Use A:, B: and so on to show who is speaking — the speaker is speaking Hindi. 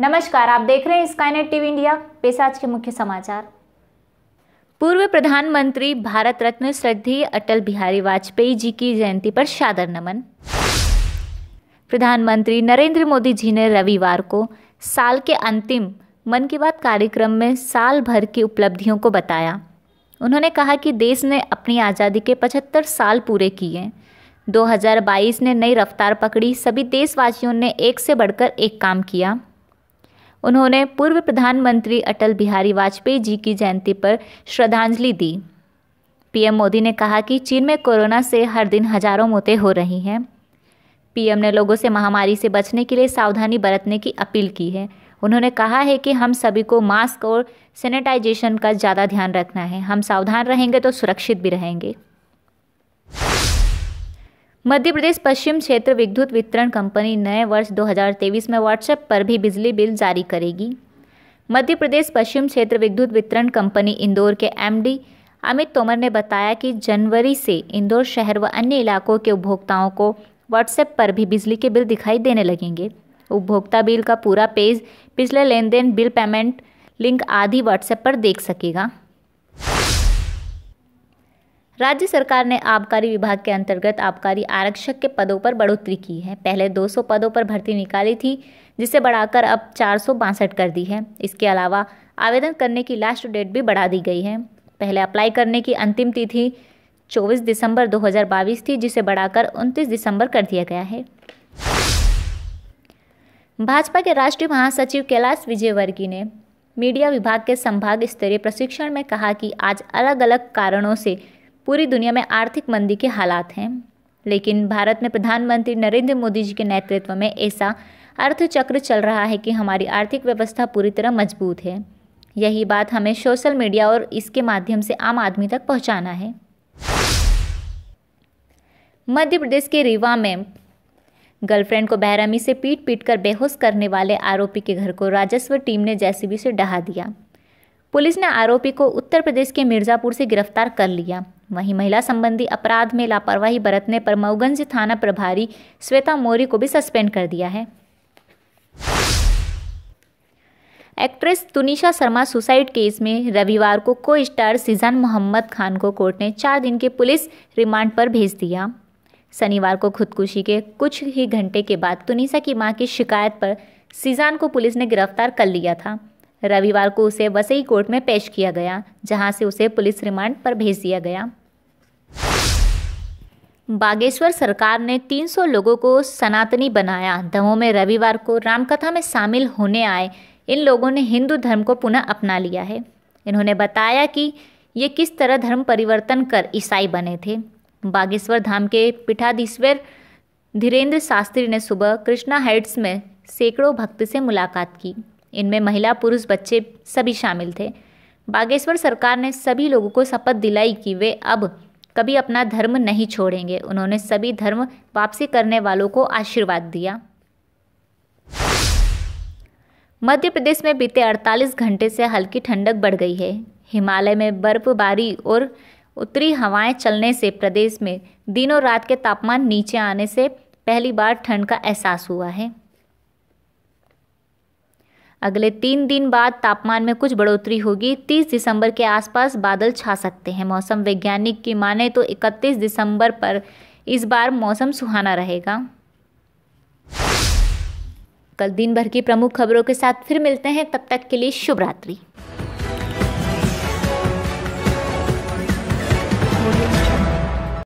A: नमस्कार आप देख रहे हैं स्काईनेट टीवी इंडिया पेश आज के मुख्य समाचार पूर्व प्रधानमंत्री भारत रत्न श्रद्धेय अटल बिहारी वाजपेयी जी की जयंती पर सादर नमन प्रधानमंत्री नरेंद्र मोदी जी ने रविवार को साल के अंतिम मन की बात कार्यक्रम में साल भर की उपलब्धियों को बताया उन्होंने कहा कि देश ने अपनी आज़ादी के 75 साल पूरे किए 2022 ने नई रफ्तार पकड़ी सभी देशवासियों ने एक से बढ़कर एक काम किया उन्होंने पूर्व प्रधानमंत्री अटल बिहारी वाजपेयी जी की जयंती पर श्रद्धांजलि दी पीएम मोदी ने कहा कि चीन में कोरोना से हर दिन हजारों मौतें हो रही हैं पीएम ने लोगों से महामारी से बचने के लिए सावधानी बरतने की अपील की है उन्होंने कहा है कि हम सभी को मास्क और सैनिटाइजेशन का ज़्यादा ध्यान रखना है हम सावधान रहेंगे तो सुरक्षित भी रहेंगे मध्य प्रदेश पश्चिम क्षेत्र विद्युत वितरण कंपनी नए वर्ष 2023 में व्हाट्सएप पर भी बिजली बिल जारी करेगी मध्य प्रदेश पश्चिम क्षेत्र विद्युत वितरण कंपनी इंदौर के एमडी अमित तोमर ने बताया कि जनवरी से इंदौर शहर व अन्य इलाकों के उपभोक्ताओं को व्हाट्सएप पर भी बिजली के बिल दिखाई देने लगेंगे उपभोक्ता बिल का पूरा पेज पिछले लेन देन बिल पेमेंट लिंक आदि व्हाट्सएप पर देख सकेगा राज्य सरकार ने आबकारी विभाग के अंतर्गत आबकारी आरक्षक के पदों पर बढ़ोतरी की है पहले 200 पदों पर भर्ती निकाली थी जिसे बढ़ाकर अब चार कर दी है इसके अलावा आवेदन करने की लास्ट डेट भी बढ़ा दी गई है पहले अप्लाई करने की अंतिम तिथि 24 दिसंबर 2022 थी जिसे बढ़ाकर 29 दिसंबर कर दिया गया है भाजपा के राष्ट्रीय महासचिव कैलाश विजयवर्गीय ने मीडिया विभाग के संभाग स्तरीय प्रशिक्षण में कहा कि आज अलग अलग कारणों से पूरी दुनिया में आर्थिक मंदी के हालात हैं लेकिन भारत में प्रधानमंत्री नरेंद्र मोदी जी के नेतृत्व में ऐसा अर्थचक्र चल रहा है कि हमारी आर्थिक व्यवस्था पूरी तरह मजबूत है यही बात हमें सोशल मीडिया और इसके माध्यम से आम आदमी तक पहुंचाना है मध्य प्रदेश के रीवा में गर्लफ्रेंड को बहरामी से पीट पीट कर बेहोश करने वाले आरोपी के घर को राजस्व टीम ने जेसीबी से डहा दिया पुलिस ने आरोपी को उत्तर प्रदेश के मिर्ज़ापुर से गिरफ्तार कर लिया वहीं महिला संबंधी अपराध में लापरवाही बरतने पर मऊगंज थाना प्रभारी श्वेता मौर्य को भी सस्पेंड कर दिया है actress Tunisha Sharma suicide case में रविवार को को स्टार सीजन मोहम्मद खान को कोर्ट ने चार दिन के पुलिस रिमांड पर भेज दिया शनिवार को खुदकुशी के कुछ ही घंटे के बाद तुनिशा की मां की शिकायत पर सीजान को पुलिस ने गिरफ्तार कर लिया था रविवार को उसे वसई कोर्ट में पेश किया गया जहां से उसे पुलिस रिमांड पर भेज दिया गया बागेश्वर सरकार ने 300 लोगों को सनातनी बनाया दमों में रविवार को रामकथा में शामिल होने आए इन लोगों ने हिंदू धर्म को पुनः अपना लिया है इन्होंने बताया कि ये किस तरह धर्म परिवर्तन कर ईसाई बने थे बागेश्वर धाम के पीठाधीश्वर धीरेन्द्र शास्त्री ने सुबह कृष्णा हाइट्स में सैकड़ों भक्त से मुलाकात की इनमें महिला पुरुष बच्चे सभी शामिल थे बागेश्वर सरकार ने सभी लोगों को शपथ दिलाई कि वे अब कभी अपना धर्म नहीं छोड़ेंगे उन्होंने सभी धर्म वापसी करने वालों को आशीर्वाद दिया मध्य प्रदेश में बीते 48 घंटे से हल्की ठंडक बढ़ गई है हिमालय में बर्फबारी और उत्तरी हवाएं चलने से प्रदेश में दिनों रात के तापमान नीचे आने से पहली बार ठंड का एहसास हुआ है अगले तीन दिन बाद तापमान में कुछ बढ़ोतरी होगी 30 दिसंबर के आसपास बादल छा सकते हैं मौसम वैज्ञानिक की माने तो 31 दिसंबर पर इस बार मौसम सुहाना रहेगा कल दिन भर की प्रमुख खबरों के साथ फिर मिलते हैं तब तक के लिए शुभ रात्रि